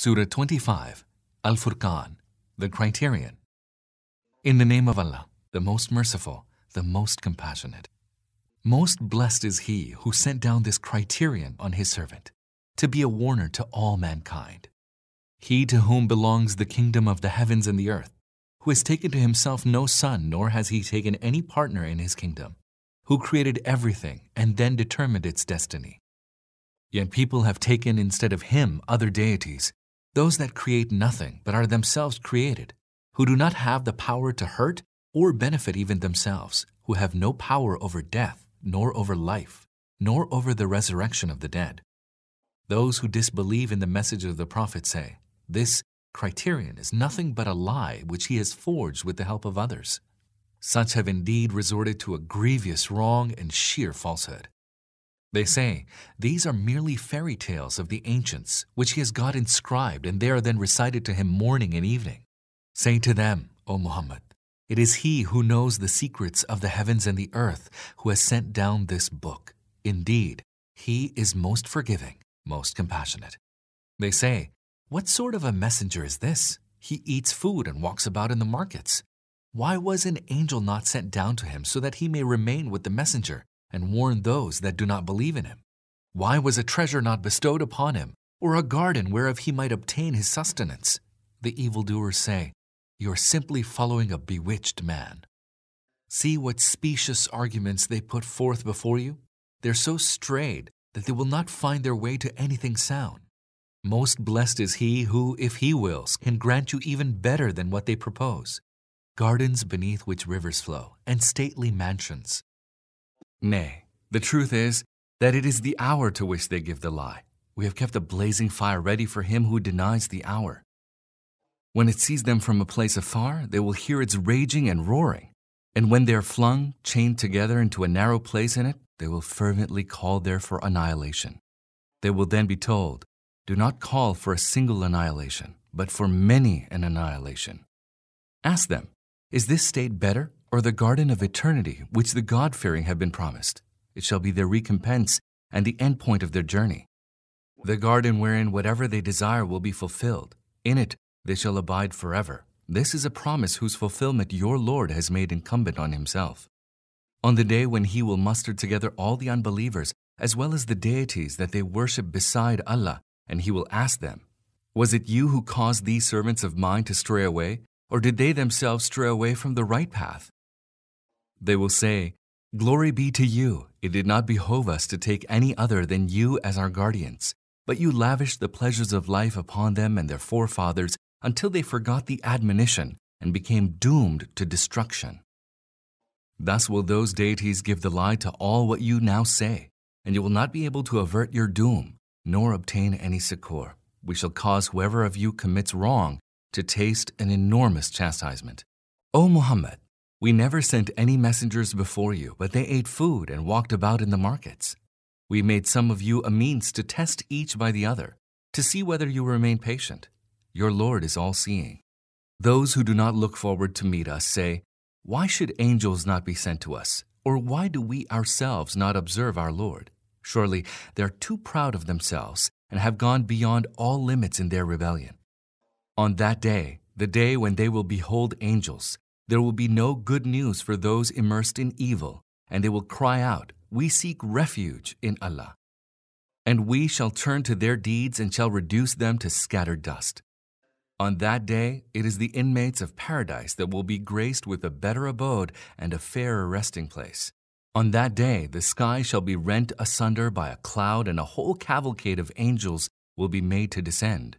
Surah 25, Al Furqan, the criterion. In the name of Allah, the most merciful, the most compassionate. Most blessed is he who sent down this criterion on his servant, to be a warner to all mankind. He to whom belongs the kingdom of the heavens and the earth, who has taken to himself no son, nor has he taken any partner in his kingdom, who created everything and then determined its destiny. Yet people have taken instead of him other deities those that create nothing but are themselves created, who do not have the power to hurt or benefit even themselves, who have no power over death, nor over life, nor over the resurrection of the dead. Those who disbelieve in the message of the prophet say, This criterion is nothing but a lie which he has forged with the help of others. Such have indeed resorted to a grievous wrong and sheer falsehood. They say, These are merely fairy tales of the ancients, which he has got inscribed, and they are then recited to him morning and evening. Say to them, O Muhammad, it is he who knows the secrets of the heavens and the earth who has sent down this book. Indeed, he is most forgiving, most compassionate. They say, What sort of a messenger is this? He eats food and walks about in the markets. Why was an angel not sent down to him so that he may remain with the messenger and warn those that do not believe in him? Why was a treasure not bestowed upon him, or a garden whereof he might obtain his sustenance? The evildoers say, You're simply following a bewitched man. See what specious arguments they put forth before you? They're so strayed that they will not find their way to anything sound. Most blessed is he who, if he wills, can grant you even better than what they propose gardens beneath which rivers flow, and stately mansions Nay, the truth is that it is the hour to which they give the lie. We have kept a blazing fire ready for him who denies the hour. When it sees them from a place afar, they will hear its raging and roaring. And when they are flung, chained together into a narrow place in it, they will fervently call there for annihilation. They will then be told, Do not call for a single annihilation, but for many an annihilation. Ask them, Is this state better? or the garden of eternity which the God fearing have been promised. It shall be their recompense and the end point of their journey. The garden wherein whatever they desire will be fulfilled. In it they shall abide forever. This is a promise whose fulfillment your Lord has made incumbent on himself. On the day when he will muster together all the unbelievers, as well as the deities that they worship beside Allah, and he will ask them, Was it you who caused these servants of mine to stray away, or did they themselves stray away from the right path? They will say, Glory be to you. It did not behove us to take any other than you as our guardians. But you lavished the pleasures of life upon them and their forefathers until they forgot the admonition and became doomed to destruction. Thus will those deities give the lie to all what you now say, and you will not be able to avert your doom, nor obtain any succor. We shall cause whoever of you commits wrong to taste an enormous chastisement. O Muhammad, we never sent any messengers before you, but they ate food and walked about in the markets. We made some of you a means to test each by the other, to see whether you remain patient. Your Lord is all seeing. Those who do not look forward to meet us say, Why should angels not be sent to us? Or why do we ourselves not observe our Lord? Surely they are too proud of themselves and have gone beyond all limits in their rebellion. On that day, the day when they will behold angels, there will be no good news for those immersed in evil, and they will cry out, We seek refuge in Allah. And we shall turn to their deeds and shall reduce them to scattered dust. On that day, it is the inmates of paradise that will be graced with a better abode and a fairer resting place. On that day, the sky shall be rent asunder by a cloud, and a whole cavalcade of angels will be made to descend.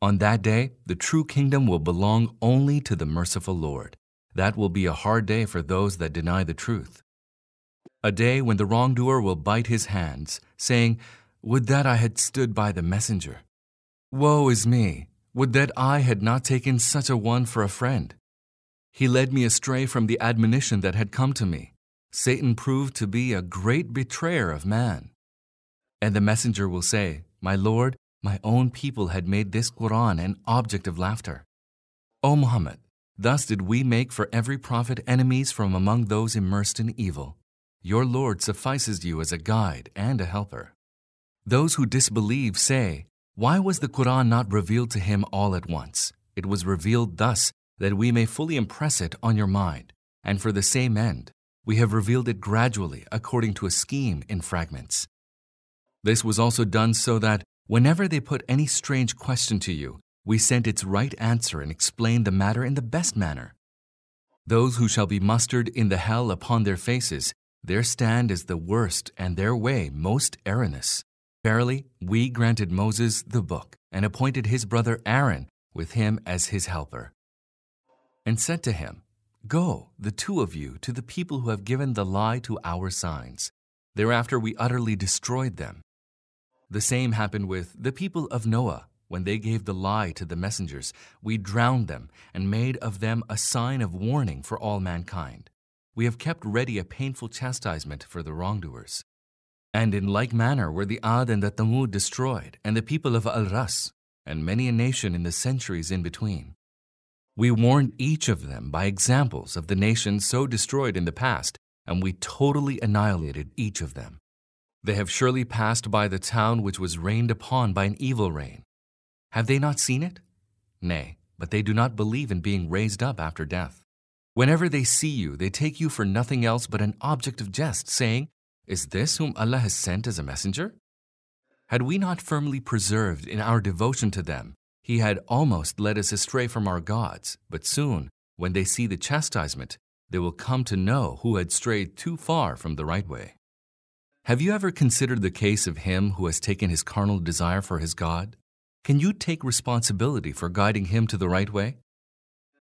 On that day, the true kingdom will belong only to the merciful Lord. That will be a hard day for those that deny the truth. A day when the wrongdoer will bite his hands, saying, Would that I had stood by the messenger! Woe is me! Would that I had not taken such a one for a friend! He led me astray from the admonition that had come to me. Satan proved to be a great betrayer of man. And the messenger will say, My Lord, my own people had made this Quran an object of laughter. O Muhammad, thus did we make for every prophet enemies from among those immersed in evil. Your Lord suffices you as a guide and a helper. Those who disbelieve say, Why was the Quran not revealed to him all at once? It was revealed thus that we may fully impress it on your mind, and for the same end, we have revealed it gradually according to a scheme in fragments. This was also done so that Whenever they put any strange question to you, we send its right answer and explain the matter in the best manner. Those who shall be mustered in the hell upon their faces, their stand is the worst and their way most erroneous. Verily, we granted Moses the book and appointed his brother Aaron with him as his helper. And said to him, Go, the two of you, to the people who have given the lie to our signs. Thereafter we utterly destroyed them the same happened with the people of Noah when they gave the lie to the messengers. We drowned them and made of them a sign of warning for all mankind. We have kept ready a painful chastisement for the wrongdoers. And in like manner were the Ad and the Thamud destroyed, and the people of Al Ras, and many a nation in the centuries in between. We warned each of them by examples of the nations so destroyed in the past, and we totally annihilated each of them. They have surely passed by the town which was rained upon by an evil rain. Have they not seen it? Nay, but they do not believe in being raised up after death. Whenever they see you, they take you for nothing else but an object of jest, saying, Is this whom Allah has sent as a messenger? Had we not firmly preserved in our devotion to them, He had almost led us astray from our gods, but soon, when they see the chastisement, they will come to know who had strayed too far from the right way. Have you ever considered the case of him who has taken his carnal desire for his God? Can you take responsibility for guiding him to the right way?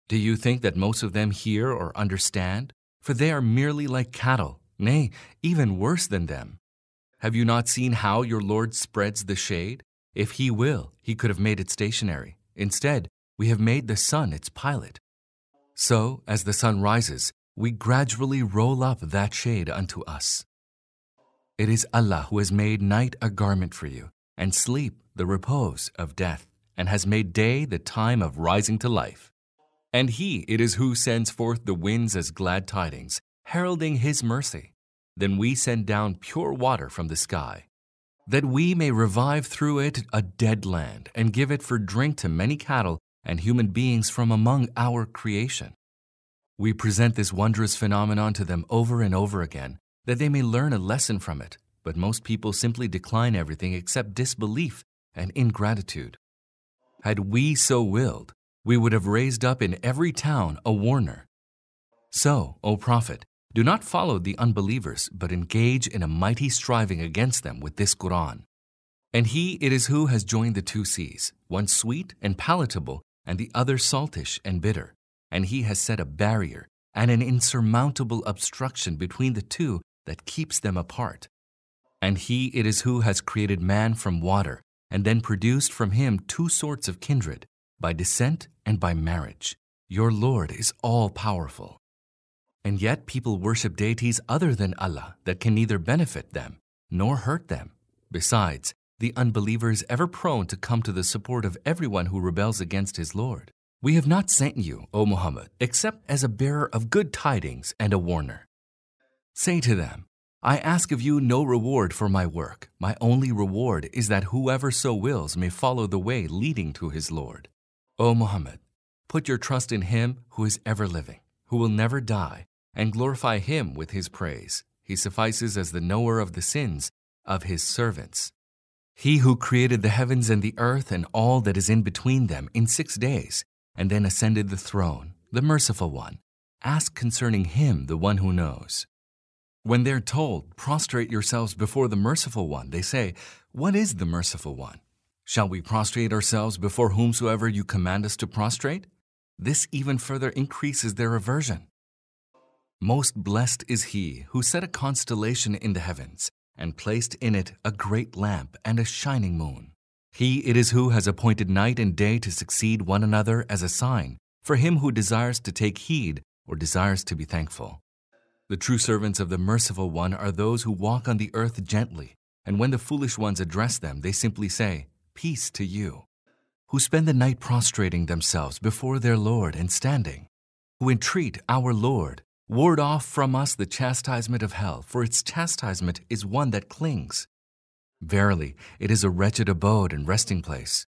Do you think that most of them hear or understand? For they are merely like cattle, nay, even worse than them. Have you not seen how your Lord spreads the shade? If he will, he could have made it stationary. Instead, we have made the sun its pilot. So, as the sun rises, we gradually roll up that shade unto us. It is Allah who has made night a garment for you, and sleep the repose of death, and has made day the time of rising to life. And He it is who sends forth the winds as glad tidings, heralding His mercy. Then we send down pure water from the sky, that we may revive through it a dead land, and give it for drink to many cattle and human beings from among our creation. We present this wondrous phenomenon to them over and over again that they may learn a lesson from it, but most people simply decline everything except disbelief and ingratitude. Had we so willed, we would have raised up in every town a warner. So, O prophet, do not follow the unbelievers, but engage in a mighty striving against them with this Quran. And he it is who has joined the two seas, one sweet and palatable, and the other saltish and bitter. And he has set a barrier and an insurmountable obstruction between the two that keeps them apart. And he it is who has created man from water, and then produced from him two sorts of kindred, by descent and by marriage. Your Lord is all powerful. And yet people worship deities other than Allah that can neither benefit them nor hurt them. Besides, the unbeliever is ever prone to come to the support of everyone who rebels against his Lord. We have not sent you, O Muhammad, except as a bearer of good tidings and a warner. Say to them, I ask of you no reward for my work. My only reward is that whoever so wills may follow the way leading to his Lord. O Muhammad, put your trust in him who is ever living, who will never die, and glorify him with his praise. He suffices as the knower of the sins of his servants. He who created the heavens and the earth and all that is in between them in six days, and then ascended the throne, the merciful one, ask concerning him the one who knows. When they're told, Prostrate yourselves before the Merciful One, they say, What is the Merciful One? Shall we prostrate ourselves before whomsoever you command us to prostrate? This even further increases their aversion. Most blessed is he who set a constellation in the heavens, and placed in it a great lamp and a shining moon. He it is who has appointed night and day to succeed one another as a sign, for him who desires to take heed or desires to be thankful. The true servants of the Merciful One are those who walk on the earth gently, and when the foolish ones address them, they simply say, Peace to you. Who spend the night prostrating themselves before their Lord and standing, who entreat our Lord, ward off from us the chastisement of hell, for its chastisement is one that clings. Verily, it is a wretched abode and resting place.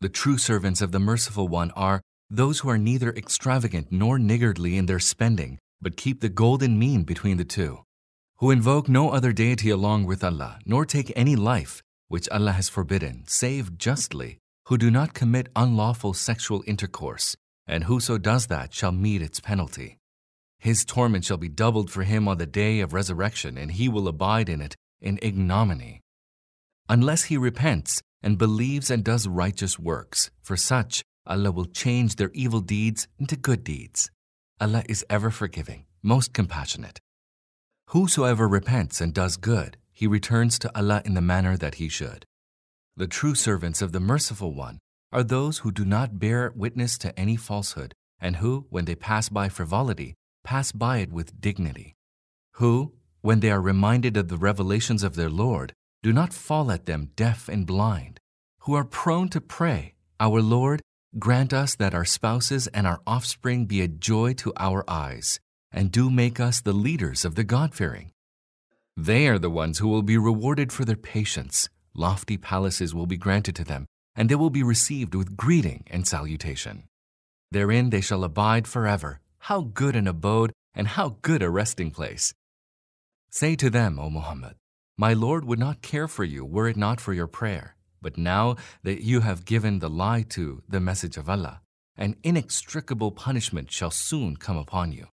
The true servants of the Merciful One are those who are neither extravagant nor niggardly in their spending, but keep the golden mean between the two, who invoke no other deity along with Allah, nor take any life which Allah has forbidden, save justly, who do not commit unlawful sexual intercourse, and whoso does that shall meet its penalty. His torment shall be doubled for him on the day of resurrection, and he will abide in it in ignominy. Unless he repents and believes and does righteous works, for such Allah will change their evil deeds into good deeds. Allah is ever forgiving, most compassionate. Whosoever repents and does good, he returns to Allah in the manner that he should. The true servants of the Merciful One are those who do not bear witness to any falsehood and who, when they pass by frivolity, pass by it with dignity. Who, when they are reminded of the revelations of their Lord, do not fall at them deaf and blind. Who are prone to pray, Our Lord, Grant us that our spouses and our offspring be a joy to our eyes, and do make us the leaders of the God fearing. They are the ones who will be rewarded for their patience. Lofty palaces will be granted to them, and they will be received with greeting and salutation. Therein they shall abide forever. How good an abode, and how good a resting place! Say to them, O Muhammad, My Lord would not care for you were it not for your prayer. But now that you have given the lie to the message of Allah, an inextricable punishment shall soon come upon you.